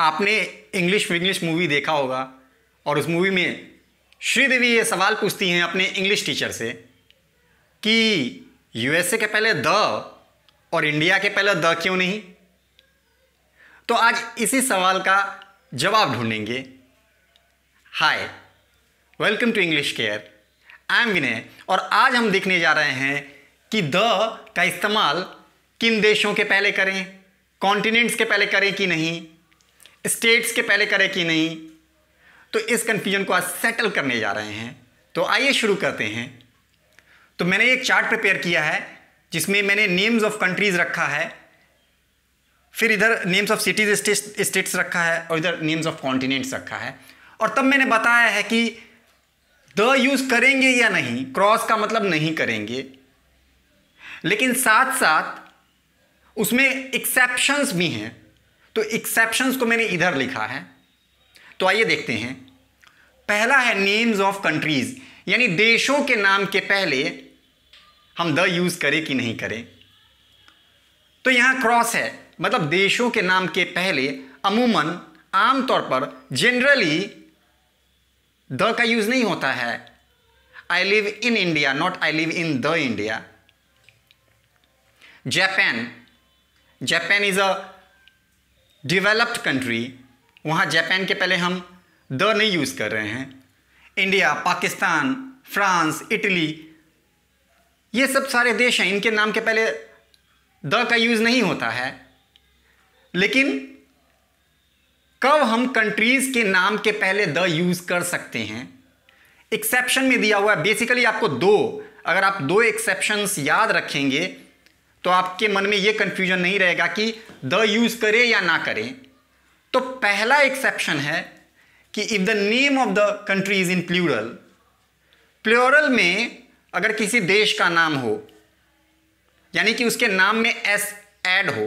आपने English Vinglish movie देखा होगा और उस मूवी में श्रीदेवी ये सवाल पूछती हैं अपने इंग्लिश टीचर से कि यूएसए के पहले द और इंडिया के पहले द क्यों नहीं तो आज इसी सवाल का जवाब ढूंढेंगे hi welcome to English care I am Vinay और आज हम देखने जा रहे हैं कि द का इस्तेमाल किन देशों के पहले करें कॉन्टिनेंट्स के पहले करें कि नहीं स्टेट्स के पहले करे कि नहीं तो इस कन्फ्यूजन को आज सेटल करने जा रहे हैं तो आइए शुरू करते हैं तो मैंने एक चार्ट प्रिपेयर किया है जिसमें मैंने नेम्स ऑफ कंट्रीज़ रखा है फिर इधर नेम्स ऑफ सिटीज़ स्टेट्स रखा है और इधर नेम्स ऑफ कॉन्टिनेंट्स रखा है और तब मैंने बताया है कि द यूज़ करेंगे या नहीं क्रॉस का मतलब नहीं करेंगे लेकिन साथ साथ उसमें एक्सेप्शंस भी हैं तो एक्सेप्शंस को मैंने इधर लिखा है तो आइए देखते हैं पहला है नेम्स ऑफ कंट्रीज यानी देशों के नाम के पहले हम द यूज़ करें कि नहीं करें तो यहां क्रॉस है मतलब देशों के नाम के पहले अमूमन आमतौर पर जनरली द का यूज़ नहीं होता है I live in India not I live in the India Japan Japan is a developed country वहाँ जापान के पहले हम द नहीं यूज़ कर रहे हैं इंडिया पाकिस्तान फ्रांस इटली ये सब सारे देश हैं इनके नाम के पहले द का यूज़ नहीं होता है लेकिन कब हम कंट्रीज़ के नाम के पहले द यूज़ कर सकते हैं एक्सेप्शन में दिया हुआ है बेसिकली आपको दो अगर आप दो एक्सेप्शंस याद रखेंगे तो आपके मन में ये कन्फ्यूजन नहीं रहेगा कि द यूज़ करें या ना करें तो पहला एक्सेप्शन है कि if the name of the country is in plural plural में अगर किसी देश का नाम हो यानी कि उसके नाम में एस एड हो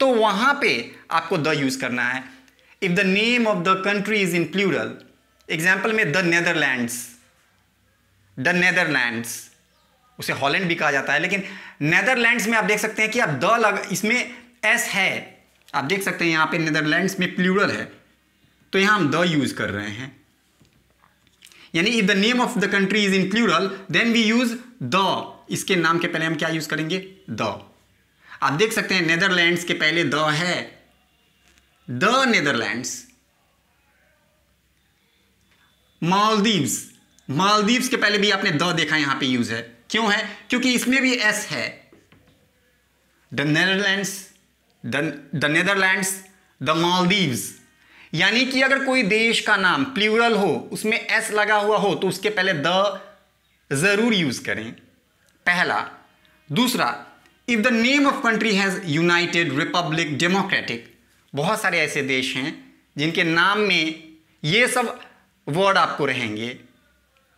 तो वहां पे आपको द यूज़ करना है if the name of the country is in plural example में द नेदरलैंड्स द नेदरलैंड्स उसे हॉलैंड भी कहा जाता है लेकिन नेदरलैंड्स में आप देख सकते हैं कि आप द लग इसमें एस है आप देख सकते हैं यहाँ पे नेदरलैंड्स में प्लूरल है तो यहाँ हम द यूज़ कर रहे हैं यानी if the name of the country is in plural then we use the इसके नाम के पहले हम क्या यूज़ करेंगे द आप देख सकते हैं नेदरलैंड्स के पहले द है द नेदरलैंड्स मालदीव्स मालदीव्स के पहले भी आपने द देखा यहां पे यूज़ है क्यों है क्योंकि इसमें भी एस है the Netherlands the Netherlands the Maldives यानी कि अगर कोई देश का नाम प्लूरल हो उसमें एस लगा हुआ हो तो उसके पहले द ज़रूर यूज़ करें पहला दूसरा if the name of country has United Republic Democratic बहुत सारे ऐसे देश हैं जिनके नाम में ये सब वर्ड आपको रहेंगे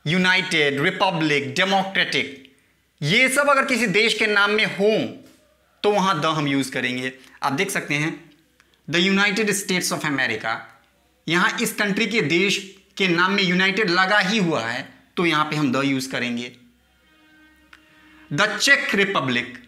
यूनाइटेड रिपब्लिक डेमोक्रेटिक ये सब अगर किसी देश के नाम में हो तो वहां द हम यूज़ करेंगे आप देख सकते हैं the United States of America यहां इस कंट्री के देश के नाम में यूनाइटेड लगा ही हुआ है तो यहां पे हम द यूज़ करेंगे the check Republic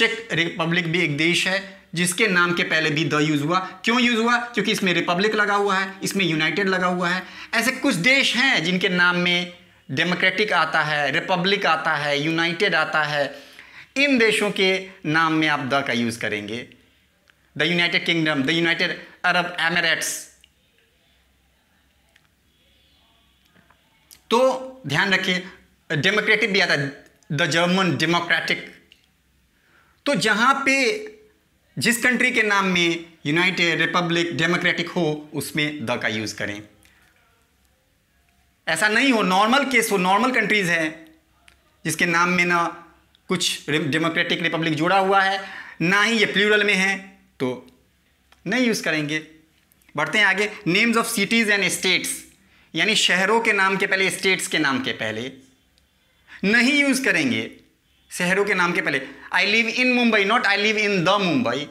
check Republic भी एक देश है जिसके नाम के पहले भी द यूज़ हुआ क्यों यूज़ हुआ क्योंकि इसमें रिपब्लिक लगा हुआ है इसमें यूनाइटेड लगा हुआ है ऐसे कुछ देश हैं जिनके नाम में डेमोक्रेटिक आता है रिपब्लिक आता है यूनाइटेड आता है इन देशों के नाम में आप द का यूज़ करेंगे the United Kingdom the United Arab Emirates तो ध्यान रखिए डेमोक्रेटिक भी आता है द जर्मन डेमोक्रेटिक तो जहां पे जिस कंट्री के नाम में यूनाइटेड रिपब्लिक डेमोक्रेटिक हो उसमें द का यूज़ करें ऐसा नहीं हो नॉर्मल केस हो नॉर्मल कंट्रीज़ है जिसके नाम में ना कुछ डेमोक्रेटिक रिपब्लिक जुड़ा हुआ है ना ही ये प्लूरल में है तो नहीं यूज़ करेंगे बढ़ते हैं आगे names of cities and states यानी शहरों के नाम के पहले स्टेट्स के नाम के पहले नहीं यूज़ करेंगे शहरों के नाम के पहले I live in Mumbai not I live in the Mumbai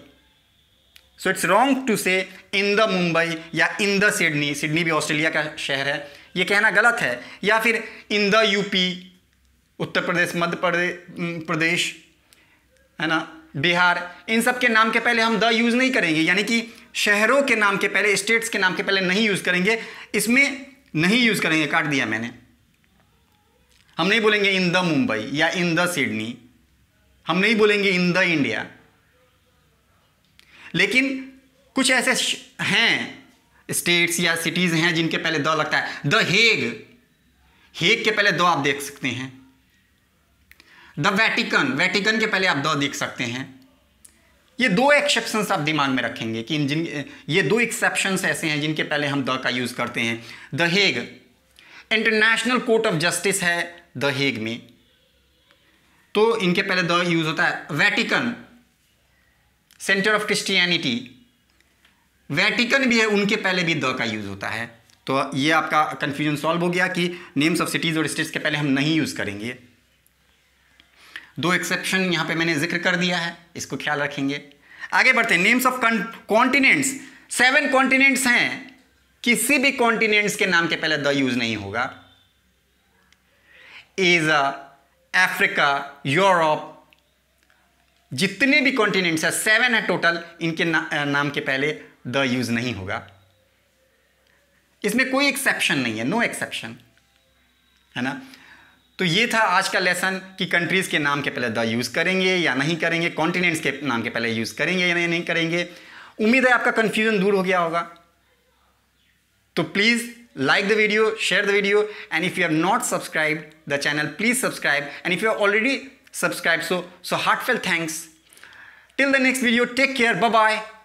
so it's wrong to say in the Mumbai या इन द सिडनी सिडनी भी ऑस्ट्रेलिया का शहर है ये कहना गलत है या फिर इन द यूपी उत्तर प्रदेश मध्य प्रदेश प्रदेश है ना बिहार इन सब के नाम के पहले हम द यूज़ नहीं करेंगे यानी कि शहरों के नाम के पहले स्टेट्स के नाम के पहले नहीं यूज़ करेंगे इसमें नहीं यूज़ करेंगे काट दिया मैंने हम नहीं बोलेंगे इन द मुंबई या इन द सिडनी हम नहीं बोलेंगे इन द इंडिया लेकिन कुछ ऐसे हैं स्टेट्स या सिटीज़ हैं जिनके पहले द लगता है द हेग हेग के पहले द आप देख सकते हैं द वैटिकन वैटिकन के पहले आप द देख सकते हैं ये दो एक्सेप्शन आप दिमाग में रखेंगे कि जिन ये दो एक्सेप्शन ऐसे हैं जिनके पहले हम द का यूज़ करते हैं the Hague International Court of Justice है द हेग में तो इनके पहले द यूज़ होता है Vatican centre of Christianity Vatican भी है उनके पहले भी द का यूज़ होता है तो ये आपका कन्फ्यूजन सॉल्व हो गया कि नेम्स ऑफ सिटीज़ और स्टेट्स के पहले हम नहीं यूज़ करेंगे दो एक्सेप्शन यहाँ पे मैंने जिक्र कर दिया है इसको ख्याल रखेंगे आगे बढ़ते हैं names of continents seven continents हैं किसी भी कॉन्टिनेंट्स के नाम के पहले द यूज नहीं होगा एजा अफ्रीका यूरोप जितने भी कॉन्टिनेंट्स हैं सेवन है टोटल इनके ना, नाम के पहले द यूज़ नहीं होगा इसमें कोई एक्सेप्शन नहीं है नो no एक्सेप्शन है ना तो ये था आज का लेसन कि कंट्रीज़ के नाम के पहले द यूज़ करेंगे या नहीं करेंगे कॉन्टिनेंट्स के नाम के पहले यूज़ करेंगे या नहीं, नहीं करेंगे उम्मीद है आपका कंफ्यूजन दूर हो गया होगा तो please like the video share the video and if you are not subscribe the channel please subscribe and if you already subscribe so so heartfelt thanks till the next video take care bye bye